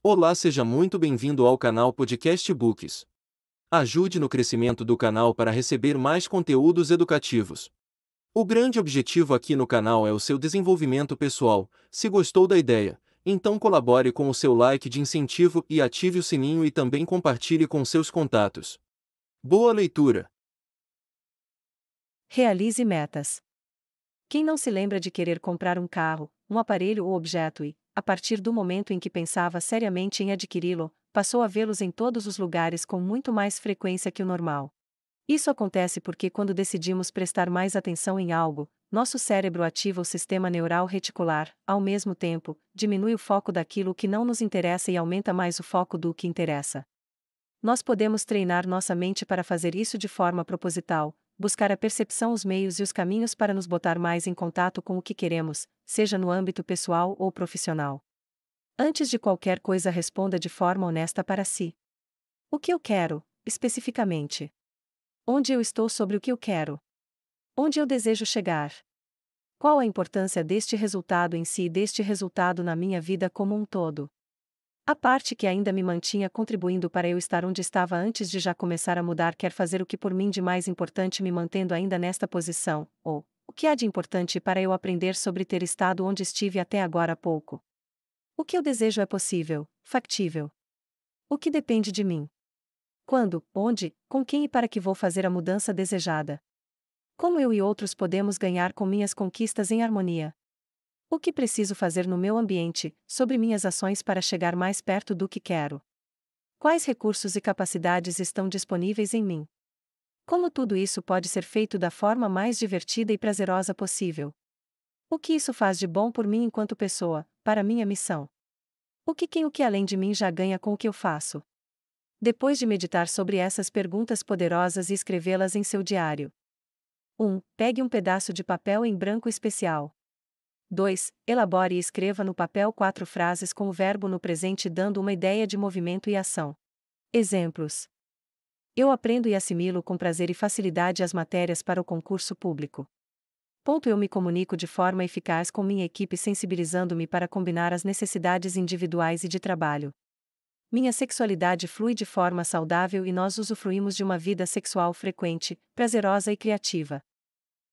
Olá, seja muito bem-vindo ao canal Podcast Books. Ajude no crescimento do canal para receber mais conteúdos educativos. O grande objetivo aqui no canal é o seu desenvolvimento pessoal. Se gostou da ideia, então colabore com o seu like de incentivo e ative o sininho e também compartilhe com seus contatos. Boa leitura! Realize metas. Quem não se lembra de querer comprar um carro, um aparelho ou objeto e, a partir do momento em que pensava seriamente em adquiri-lo, passou a vê-los em todos os lugares com muito mais frequência que o normal. Isso acontece porque quando decidimos prestar mais atenção em algo, nosso cérebro ativa o sistema neural reticular, ao mesmo tempo, diminui o foco daquilo que não nos interessa e aumenta mais o foco do que interessa. Nós podemos treinar nossa mente para fazer isso de forma proposital, buscar a percepção os meios e os caminhos para nos botar mais em contato com o que queremos, seja no âmbito pessoal ou profissional. Antes de qualquer coisa, responda de forma honesta para si. O que eu quero, especificamente? Onde eu estou sobre o que eu quero? Onde eu desejo chegar? Qual a importância deste resultado em si e deste resultado na minha vida como um todo? A parte que ainda me mantinha contribuindo para eu estar onde estava antes de já começar a mudar quer fazer o que por mim de mais importante me mantendo ainda nesta posição, ou, o que há de importante para eu aprender sobre ter estado onde estive até agora há pouco. O que eu desejo é possível, factível. O que depende de mim? Quando, onde, com quem e para que vou fazer a mudança desejada? Como eu e outros podemos ganhar com minhas conquistas em harmonia? O que preciso fazer no meu ambiente, sobre minhas ações para chegar mais perto do que quero? Quais recursos e capacidades estão disponíveis em mim? Como tudo isso pode ser feito da forma mais divertida e prazerosa possível? O que isso faz de bom por mim enquanto pessoa, para minha missão? O que quem o que além de mim já ganha com o que eu faço? Depois de meditar sobre essas perguntas poderosas e escrevê-las em seu diário. 1. Um, pegue um pedaço de papel em branco especial. 2. Elabore e escreva no papel quatro frases com o verbo no presente dando uma ideia de movimento e ação. Exemplos. Eu aprendo e assimilo com prazer e facilidade as matérias para o concurso público. Ponto eu me comunico de forma eficaz com minha equipe sensibilizando-me para combinar as necessidades individuais e de trabalho. Minha sexualidade flui de forma saudável e nós usufruímos de uma vida sexual frequente, prazerosa e criativa.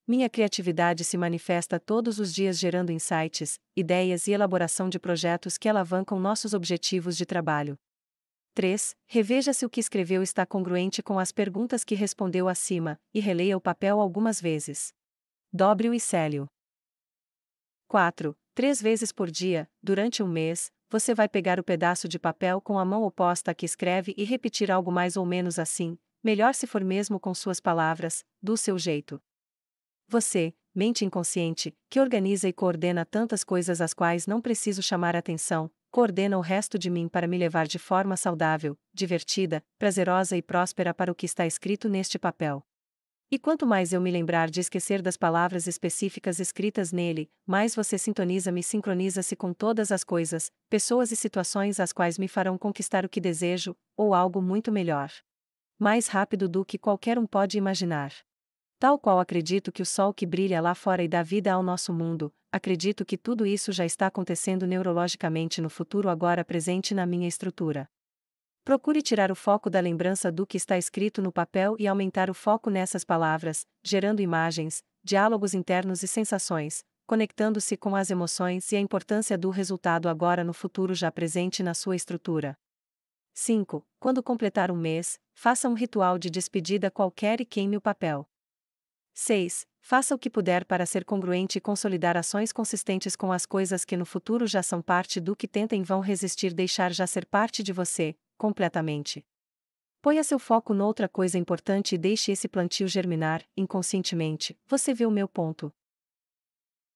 Minha criatividade se manifesta todos os dias gerando insights, ideias e elaboração de projetos que alavancam nossos objetivos de trabalho. 3. Reveja se o que escreveu está congruente com as perguntas que respondeu acima, e releia o papel algumas vezes. Dobre-o e cele-o. 4. Três vezes por dia, durante um mês, você vai pegar o pedaço de papel com a mão oposta que escreve e repetir algo mais ou menos assim, melhor se for mesmo com suas palavras, do seu jeito. Você, mente inconsciente, que organiza e coordena tantas coisas às quais não preciso chamar atenção, coordena o resto de mim para me levar de forma saudável, divertida, prazerosa e próspera para o que está escrito neste papel. E quanto mais eu me lembrar de esquecer das palavras específicas escritas nele, mais você sintoniza-me e sincroniza-se com todas as coisas, pessoas e situações as quais me farão conquistar o que desejo, ou algo muito melhor. Mais rápido do que qualquer um pode imaginar. Tal qual acredito que o sol que brilha lá fora e dá vida ao nosso mundo, acredito que tudo isso já está acontecendo neurologicamente no futuro agora presente na minha estrutura. Procure tirar o foco da lembrança do que está escrito no papel e aumentar o foco nessas palavras, gerando imagens, diálogos internos e sensações, conectando-se com as emoções e a importância do resultado agora no futuro já presente na sua estrutura. 5. Quando completar um mês, faça um ritual de despedida qualquer e queime o papel. 6. Faça o que puder para ser congruente e consolidar ações consistentes com as coisas que no futuro já são parte do que tenta em vão resistir deixar já ser parte de você, completamente. Ponha seu foco noutra coisa importante e deixe esse plantio germinar, inconscientemente. Você vê o meu ponto.